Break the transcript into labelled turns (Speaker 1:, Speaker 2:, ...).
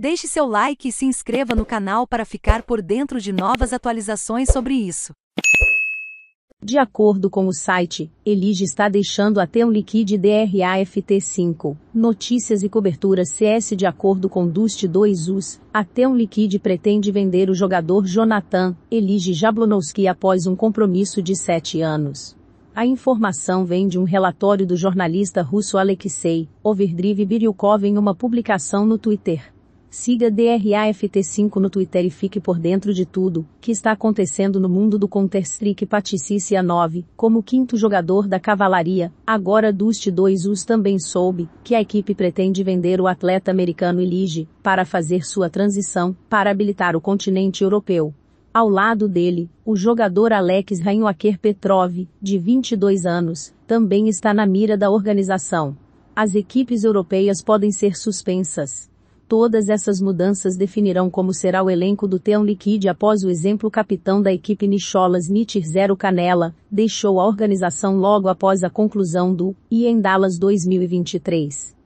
Speaker 1: Deixe seu like e se inscreva no canal para ficar por dentro de novas atualizações sobre isso. De acordo com o site, Elige está deixando até um liquide DRAFT5, notícias e cobertura CS de acordo com Dust 2 US, até um liquide pretende vender o jogador Jonathan, Elige Jablonowski após um compromisso de 7 anos. A informação vem de um relatório do jornalista russo Alexei Overdrive Biryukov em uma publicação no Twitter. Siga DRAFT5 no Twitter e fique por dentro de tudo que está acontecendo no mundo do Counter-Strike Patricícia 9, como quinto jogador da cavalaria, agora Dust 2 US também soube que a equipe pretende vender o atleta americano Elige para fazer sua transição para habilitar o continente europeu. Ao lado dele, o jogador Alex Ranhoaker Petrov, de 22 anos, também está na mira da organização. As equipes europeias podem ser suspensas. Todas essas mudanças definirão como será o elenco do Teon Liquid após o exemplo capitão da equipe Nicholas Nitir Zero Canela, deixou a organização logo após a conclusão do IEM Dallas 2023.